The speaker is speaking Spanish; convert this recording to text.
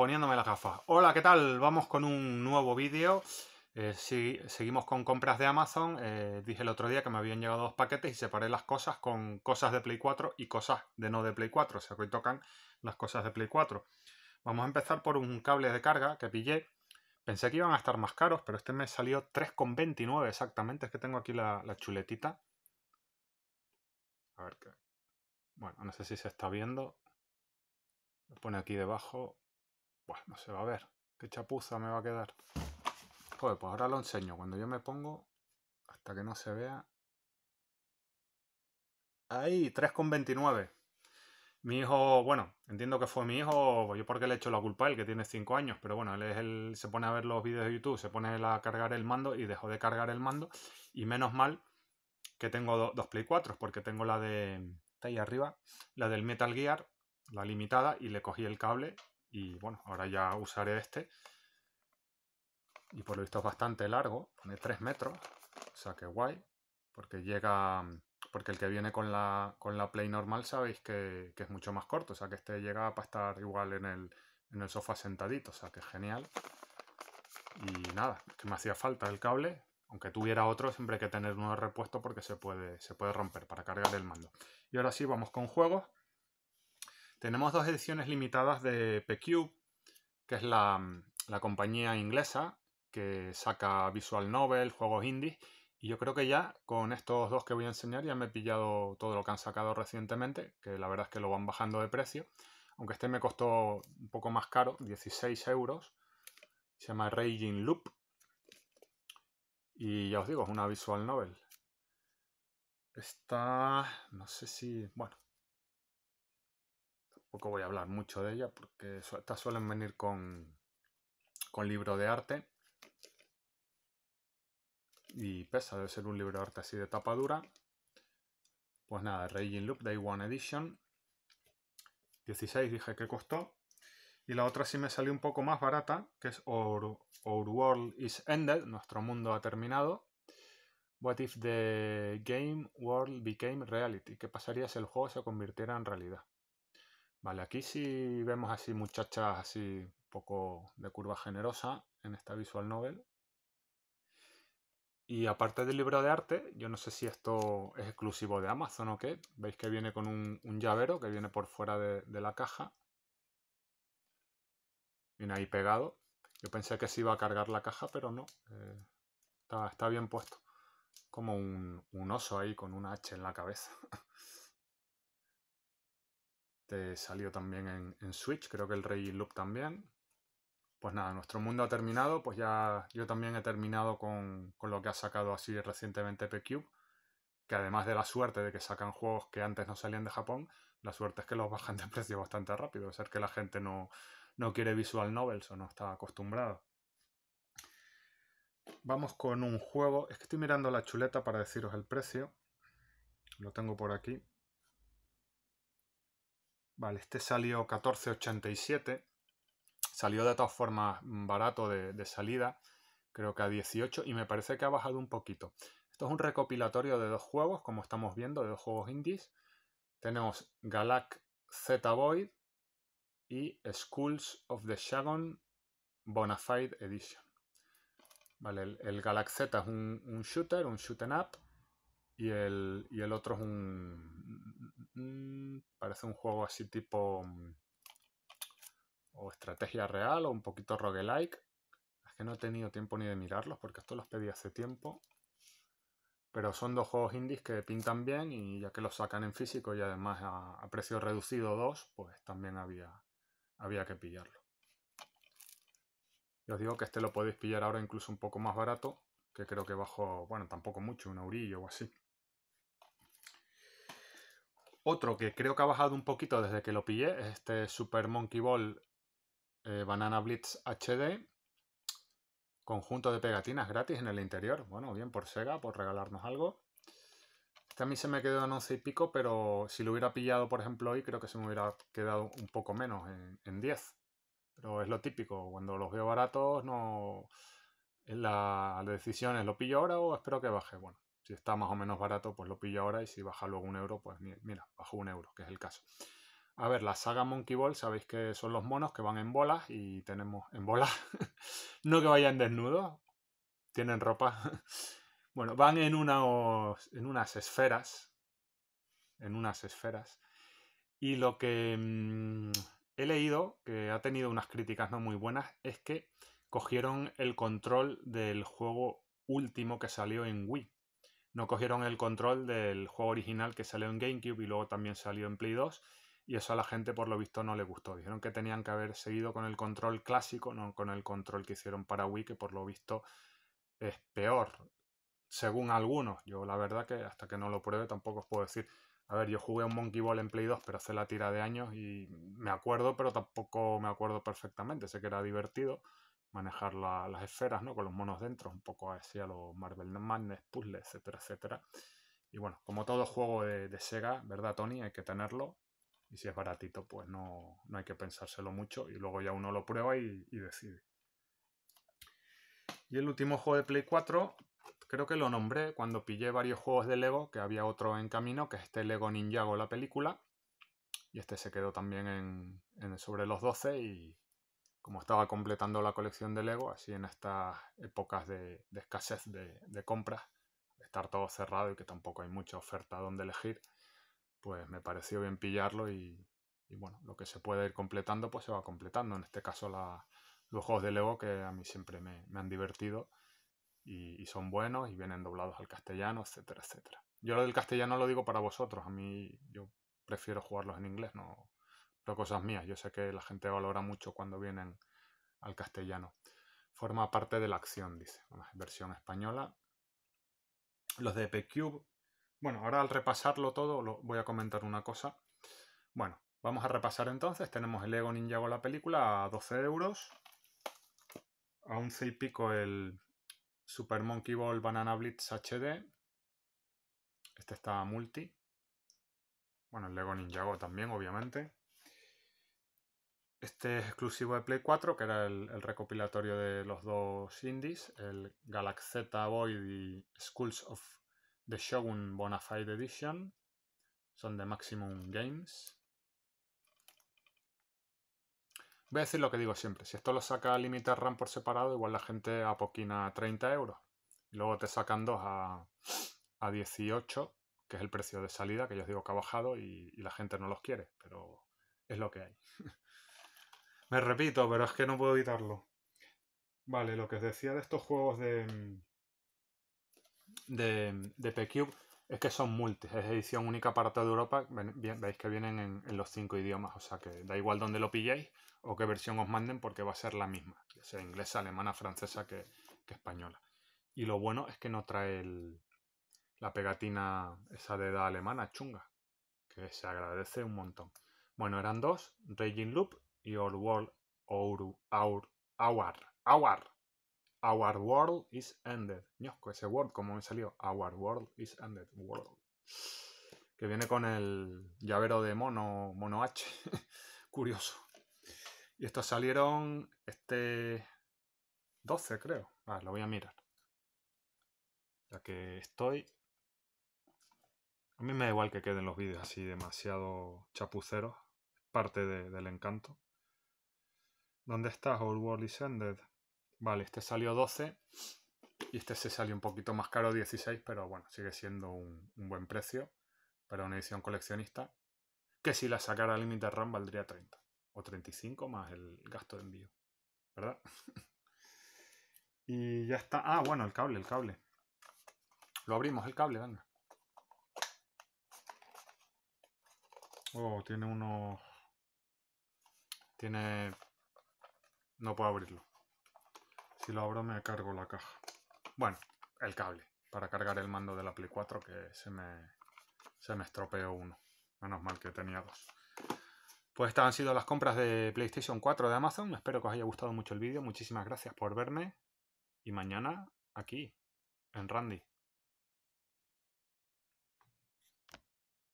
poniéndome las gafas. Hola, ¿qué tal? Vamos con un nuevo vídeo. Eh, seguimos con compras de Amazon. Eh, dije el otro día que me habían llegado dos paquetes y separé las cosas con cosas de Play 4 y cosas de no de Play 4. O sea, que hoy tocan las cosas de Play 4. Vamos a empezar por un cable de carga que pillé. Pensé que iban a estar más caros, pero este me salió 3,29 exactamente. Es que tengo aquí la, la chuletita. A ver qué. Bueno, no sé si se está viendo. Lo pone aquí debajo no se va a ver. Qué chapuza me va a quedar. Joder, pues ahora lo enseño. Cuando yo me pongo, hasta que no se vea. Ahí, 3,29. Mi hijo, bueno, entiendo que fue mi hijo, pues yo porque le he hecho la culpa a él, que tiene 5 años, pero bueno, él se pone a ver los vídeos de YouTube, se pone a cargar el mando y dejó de cargar el mando. Y menos mal que tengo dos Play 4, porque tengo la de, está ahí arriba, la del Metal Gear, la limitada, y le cogí el cable y bueno, ahora ya usaré este. Y por lo visto es bastante largo, pone 3 metros, o sea que guay, porque llega, porque el que viene con la, con la Play normal sabéis que, es mucho más corto, o sea que este llega para estar igual en el, sofá sentadito, o sea que genial. Y nada, que me hacía falta el cable, aunque tuviera otro, siempre hay que tener uno repuesto porque se puede, se puede romper para cargar el mando. Y ahora sí, vamos con juegos. Tenemos dos ediciones limitadas de PQ, que es la, compañía inglesa que saca visual novel, juegos indie, y yo creo que ya con estos dos que voy a enseñar ya me he pillado todo lo que han sacado recientemente, que la verdad es que lo van bajando de precio, aunque este me costó un poco más caro, 16 euros, se llama Raging Loop, y ya os digo, es una visual novel. Está, no sé si, bueno, poco voy a hablar mucho de ella porque estas suelen venir con, libro de arte. Y pesa, de ser un libro de arte así de tapa dura. Pues nada, Raging Loop Day One Edition. 16 dije que costó. Y la otra sí me salió un poco más barata, que es Our World is Ended, Nuestro Mundo ha terminado. What if the game world became reality? ¿Qué pasaría si el juego se convirtiera en realidad? Vale, aquí sí vemos así muchachas así un poco de curva generosa en esta visual novel. Y aparte del libro de arte, yo no sé si esto es exclusivo de Amazon o qué. Veis que viene con un, llavero que viene por fuera de, la caja. Viene ahí pegado. Yo pensé que se iba a cargar la caja, pero no. Eh, está, bien puesto. Como un, un oso ahí con una H en la cabeza. Este, salió también en, Switch, creo que el Rey Loop también. Pues nada, nuestro mundo ha terminado, pues ya yo también he terminado con, lo que ha sacado así recientemente PQ, que además de la suerte de que sacan juegos que antes no salían de Japón, la suerte es que los bajan de precio bastante rápido, a ser que la gente no, quiere visual novels o no está acostumbrado Vamos con un juego, es que estoy mirando la chuleta para deciros el precio, lo tengo por aquí, Vale, este salió 14.87. Salió de todas formas mm, barato de, salida, creo que a 18 y me parece que ha bajado un poquito. Esto es un recopilatorio de dos juegos, como estamos viendo, de dos juegos indies. Tenemos Galax Z Void y Schools of the Shagon Bonafide Edition. Vale, el, el Z es un, shooter, un shoot em up, y el, y el otro es un Mm, parece un juego así tipo... Mm, o estrategia real o un poquito roguelike. Es que no he tenido tiempo ni de mirarlos porque esto los pedí hace tiempo. Pero son dos juegos indies que pintan bien y ya que los sacan en físico y además a, precio reducido dos, pues también había, había que pillarlo. Yo os digo que este lo podéis pillar ahora incluso un poco más barato, que creo que bajo, bueno, tampoco mucho, un aurillo o así. Otro que creo que ha bajado un poquito desde que lo pillé es este Super Monkey Ball eh, Banana Blitz HD. Conjunto de pegatinas gratis en el interior. Bueno, bien por Sega, por regalarnos algo. Este a mí se me quedó en 11 y pico, pero si lo hubiera pillado, por ejemplo, hoy, creo que se me hubiera quedado un poco menos, en, 10. Pero es lo típico, cuando los veo baratos, no. La, la decisión es: ¿lo pillo ahora o espero que baje? Bueno, si está más o menos barato, pues lo pillo ahora y si baja luego un euro, pues mira, bajo un euro, que es el caso. A ver, la saga Monkey Ball, sabéis que son los monos que van en bolas y tenemos en bolas, no que vayan desnudos, tienen ropa. bueno, van en, en unas esferas, en unas esferas. Y lo que mm, he leído, que ha tenido unas críticas no muy buenas, es que cogieron el control del juego último que salió en Wii no cogieron el control del juego original que salió en GameCube y luego también salió en Play 2. Y eso a la gente, por lo visto, no le gustó. Dijeron que tenían que haber seguido con el control clásico, no con el control que hicieron para Wii, que por lo visto es peor, según algunos. Yo la verdad que hasta que no lo pruebe tampoco os puedo decir. A ver, yo jugué un Monkey Ball en Play 2, pero hace la tira de años y me acuerdo, pero tampoco me acuerdo perfectamente. Sé que era divertido, manejar las esferas, ¿no? Con los monos dentro, un poco a los Marvel Madness, puzzles, etcétera, etcétera. Y bueno, como todo juego de, Sega, ¿verdad, Tony? Hay que tenerlo. Y si es baratito, pues no, no hay que pensárselo mucho. Y luego ya uno lo prueba y, decide. Y el último juego de Play 4, creo que lo nombré cuando pillé varios juegos de Lego, que había otro en camino, que es este Lego Ninjago, la película. Y este se quedó también en, en sobre los 12 y, como estaba completando la colección de Lego, así en estas épocas de, escasez de, compras, de estar todo cerrado y que tampoco hay mucha oferta donde elegir, pues me pareció bien pillarlo y, bueno, lo que se puede ir completando, pues se va completando. En este caso, la, los juegos de Lego que a mí siempre me, han divertido y, y, son buenos y vienen doblados al castellano, etcétera, etcétera. Yo lo del castellano lo digo para vosotros, a mí yo prefiero jugarlos en inglés, no, pero cosas mías. Yo sé que la gente valora mucho cuando vienen al castellano. Forma parte de la acción, dice. versión española. Los de Cube. Bueno, ahora al repasarlo todo lo voy a comentar una cosa. Bueno, vamos a repasar entonces. Tenemos el Lego Ninjago la película a 12 euros. A 11 y pico el Super Monkey Ball Banana Blitz HD. Este está multi. Bueno, el Lego Ninjago también, obviamente. Este es exclusivo de Play 4, que era el, recopilatorio de los dos indies, el Z Void y Schools of the Shogun Bonafide Edition. Son de Maximum Games. Voy a decir lo que digo siempre. Si esto lo saca Limited RAM por separado, igual la gente apoquina 30 euros. Y luego te sacan dos a, a 18, que es el precio de salida, que yo os digo que ha bajado y la gente no los quiere. Pero es lo que hay. Me repito, pero es que no puedo evitarlo. Vale, lo que os decía de estos juegos de. Mm, de, mm, de es que son multis, es edición única para toda Europa. veis que vienen en, los cinco idiomas, o sea que da igual dónde lo pilléis o qué versión os manden porque va a ser la misma, ya sea inglesa, alemana, francesa que, española. Y lo bueno es que no trae la pegatina esa de edad alemana, chunga, que se agradece un montón. Bueno, eran dos, Raging Loop Your World our, our, our, our, our World is Ended. Ñosco, ese word, ¿cómo me salió? Our World is Ended. World. Que viene con el llavero de mono, mono H. Curioso. Y estos salieron este 12, creo. Ah, lo voy a mirar. Ya que estoy... A mí me da igual que queden los vídeos así demasiado chapuceros. Parte del encanto. ¿Dónde estás? Old World Descended? Vale, este salió 12 y este se salió un poquito más caro, 16, pero bueno, sigue siendo un, buen precio para una edición coleccionista. Que si la sacara al límite RAM valdría 30 o 35 más el gasto de envío, ¿verdad? y ya está. Ah, bueno, el cable, el cable. Lo abrimos, el cable, venga. Oh, tiene unos... Tiene no puedo abrirlo. Si lo abro me cargo la caja. Bueno, el cable para cargar el mando de la Play 4 que se me, se me estropeó uno. Menos mal que tenía dos. Pues estas han sido las compras de PlayStation 4 de Amazon. Espero que os haya gustado mucho el vídeo. Muchísimas gracias por verme. Y mañana aquí, en Randy.